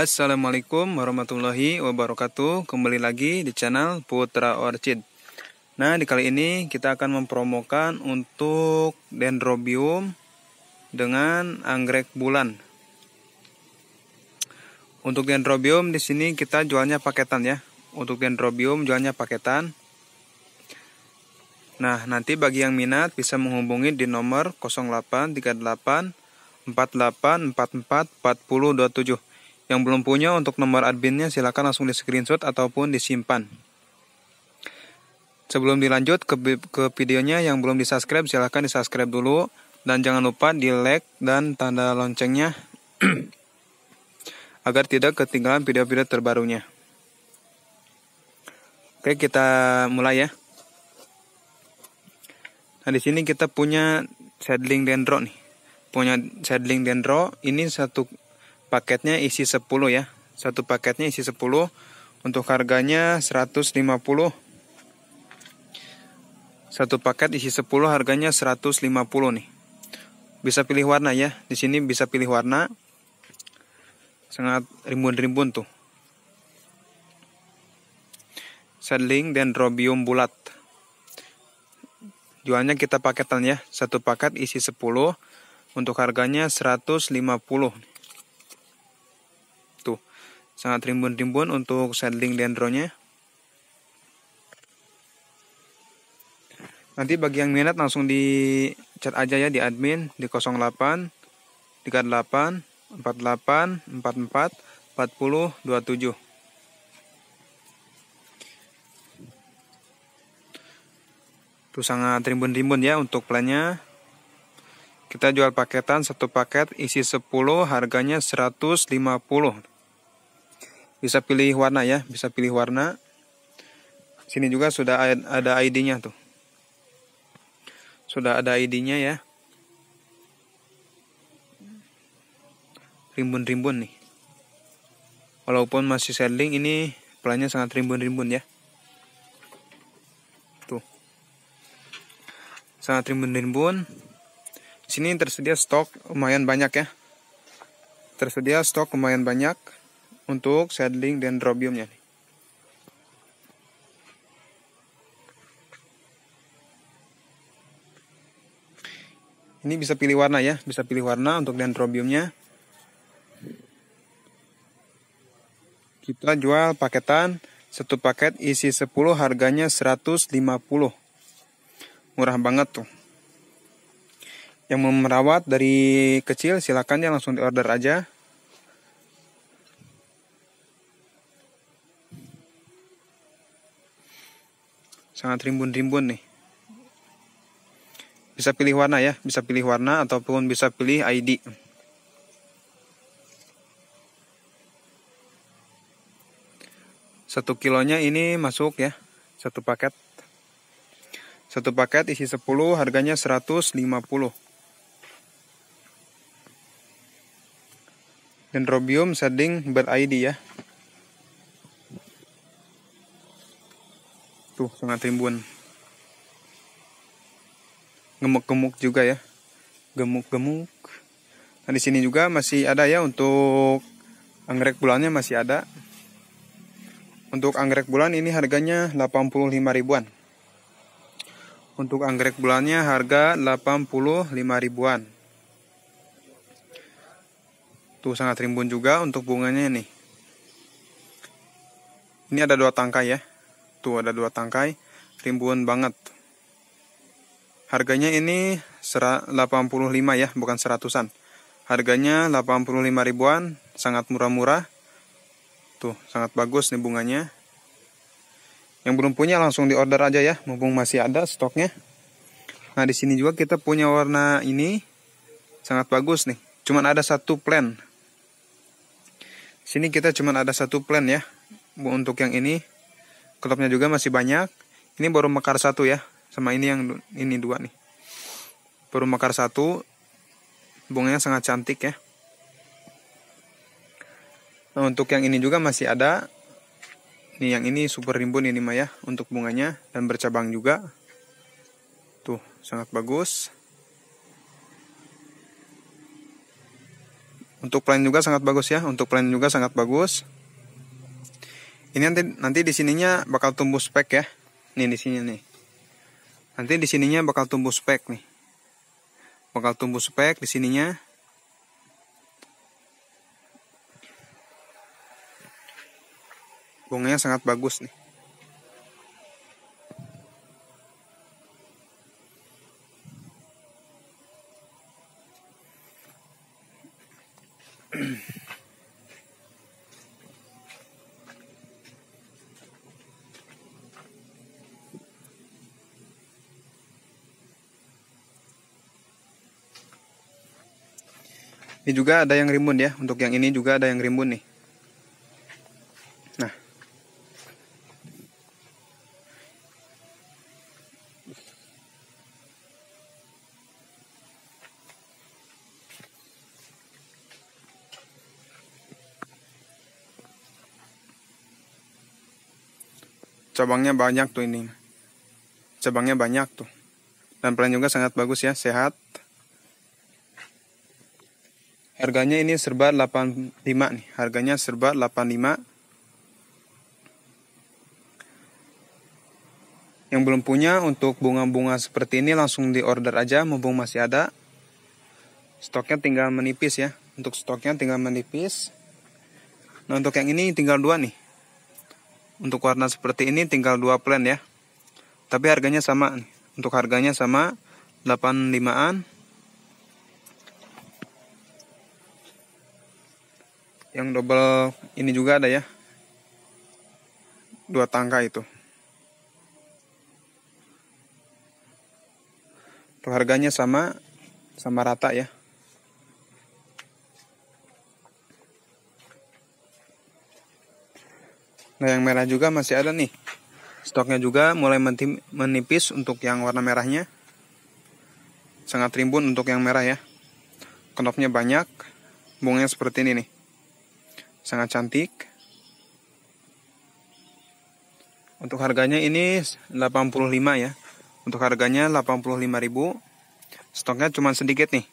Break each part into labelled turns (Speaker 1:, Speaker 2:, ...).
Speaker 1: Assalamualaikum warahmatullahi wabarakatuh Kembali lagi di channel Putra Orchid Nah di kali ini kita akan mempromokan untuk dendrobium dengan anggrek bulan Untuk dendrobium di sini kita jualnya paketan ya Untuk dendrobium jualnya paketan Nah nanti bagi yang minat bisa menghubungi di nomor 0838 4844 4027 yang belum punya untuk nomor adminnya silakan langsung di screenshot ataupun disimpan. Sebelum dilanjut ke, ke videonya yang belum di subscribe silahkan di subscribe dulu dan jangan lupa di like dan tanda loncengnya agar tidak ketinggalan video-video terbarunya. Oke kita mulai ya. Nah di sini kita punya seedling dendro nih, punya seedling dendro ini satu paketnya isi 10 ya. Satu paketnya isi 10. Untuk harganya 150. Satu paket isi 10 harganya 150 nih. Bisa pilih warna ya. Di sini bisa pilih warna. Sangat rimbun-rimbun tuh. Sedling dan robium bulat. Jualnya kita paketan ya. Satu paket isi 10 untuk harganya 150 sangat rimbun-rimbun untuk seedling dendronya nanti bagi yang minat langsung di chat aja ya di admin di 08 38 48 44 40 27 itu sangat rimbun-rimbun ya untuk plannya kita jual paketan satu paket isi 10 harganya 150 bisa pilih warna ya bisa pilih warna sini juga sudah ada ID-nya tuh sudah ada ID-nya ya rimbun-rimbun nih walaupun masih selling ini pelannya sangat rimbun-rimbun ya tuh sangat rimbun-rimbun sini tersedia stok lumayan banyak ya tersedia stok lumayan banyak untuk seedling dendrobiumnya nih. Ini bisa pilih warna ya, bisa pilih warna untuk dendrobiumnya. Kita jual paketan, satu paket isi 10 harganya 150. Murah banget tuh yang mau merawat dari kecil silakan ya langsung order aja sangat rimbun-rimbun nih bisa pilih warna ya bisa pilih warna ataupun bisa pilih ID satu kilonya ini masuk ya satu paket satu paket isi 10 harganya 150 dendrobium seding ber ID ya tuh Sungai Timbun gemuk-gemuk juga ya gemuk-gemuk nah di sini juga masih ada ya untuk anggrek bulannya masih ada untuk anggrek bulan ini harganya 85 ribuan untuk anggrek bulannya harga 85 ribuan tuh sangat rimbun juga untuk bunganya nih ini ada dua tangkai ya Tuh ada dua tangkai, rimbun banget. Harganya ini 85 ya, bukan seratusan. Harganya 85 ribuan, sangat murah-murah. Tuh, sangat bagus nih bunganya. Yang belum punya langsung di order aja ya, mumpung masih ada stoknya. Nah, di sini juga kita punya warna ini sangat bagus nih. Cuman ada satu plan. Sini kita cuman ada satu plan ya untuk yang ini klubnya juga masih banyak ini baru mekar satu ya sama ini yang ini dua nih baru mekar satu bunganya sangat cantik ya nah untuk yang ini juga masih ada Ini yang ini super rimbun ini mah ya untuk bunganya dan bercabang juga tuh sangat bagus untuk plan juga sangat bagus ya untuk plan juga sangat bagus ini nanti nanti di sininya bakal tumbuh spek ya. Nih di sini nih. Nanti di sininya bakal tumbuh spek nih. Bakal tumbuh spek di sininya. Bunganya sangat bagus nih. Ini juga ada yang rimbun ya. Untuk yang ini juga ada yang rimbun nih. Nah. Cabangnya banyak tuh ini. Cabangnya banyak tuh. Dan pelan juga sangat bagus ya, sehat. Harganya ini serba 85 nih. Harganya serba 85. Yang belum punya untuk bunga-bunga seperti ini langsung di order aja mumpung masih ada. Stoknya tinggal menipis ya. Untuk stoknya tinggal menipis. Nah untuk yang ini tinggal dua nih. Untuk warna seperti ini tinggal dua plan ya. Tapi harganya sama nih. Untuk harganya sama 85an yang double ini juga ada ya dua tangga itu harganya sama sama rata ya Nah yang merah juga masih ada nih Stoknya juga mulai menipis untuk yang warna merahnya Sangat rimbun untuk yang merah ya Kenopnya banyak Bunganya seperti ini nih sangat cantik untuk harganya ini 85 ya untuk harganya 85.000 stoknya cuma sedikit nih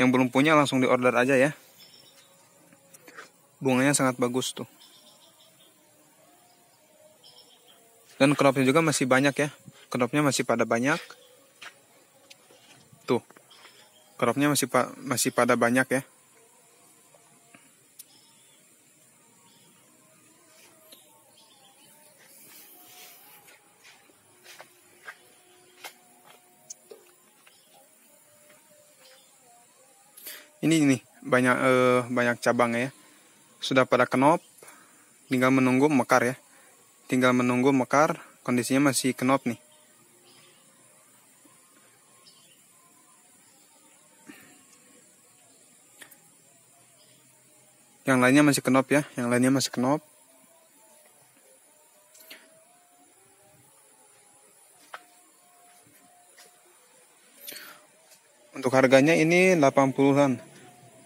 Speaker 1: yang belum punya langsung di order aja ya bunganya sangat bagus tuh dan kenopnya juga masih banyak ya kenopnya masih pada banyak tuh knopnya masih pa masih pada banyak ya ini nih banyak uh, banyak cabangnya ya sudah pada kenop tinggal menunggu mekar ya tinggal menunggu mekar kondisinya masih kenop nih yang lainnya masih kenop ya yang lainnya masih kenop Untuk harganya ini 80-an.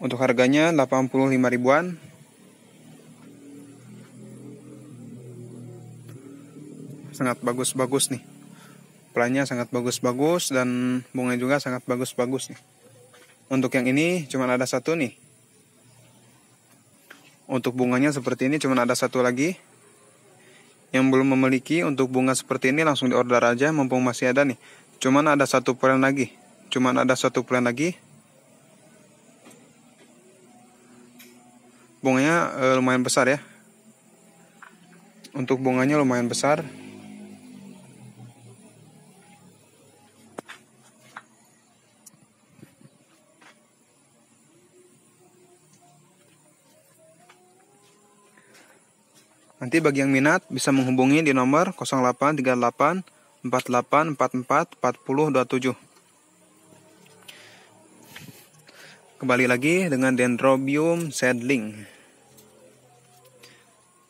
Speaker 1: Untuk harganya 85 ribuan. Sangat bagus-bagus nih. Pelannya sangat bagus-bagus dan bunganya juga sangat bagus-bagus nih. Untuk yang ini cuma ada satu nih. Untuk bunganya seperti ini cuma ada satu lagi. Yang belum memiliki untuk bunga seperti ini langsung diorder aja mumpung masih ada nih. Cuman ada satu peran lagi cuman ada satu plan lagi bunganya e, lumayan besar ya untuk bunganya lumayan besar Nanti bagi yang minat bisa menghubungi di nomor 0838 40 27. Kembali lagi dengan Dendrobium seedling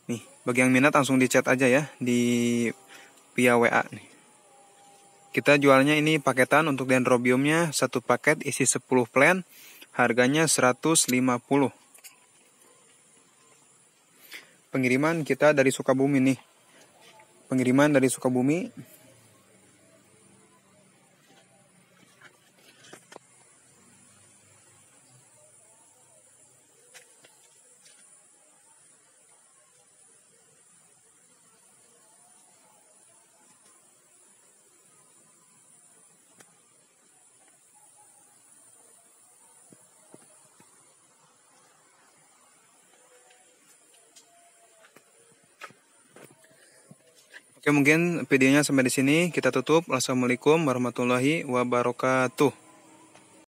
Speaker 1: Nih, bagi yang minat langsung dicat aja ya di via WA nih. Kita jualnya ini paketan untuk Dendrobiumnya, satu paket isi 10 plan harganya 150. Pengiriman kita dari Sukabumi nih. Pengiriman dari Sukabumi Oke mungkin videonya sampai di sini kita tutup. Wassalamualaikum warahmatullahi wabarakatuh.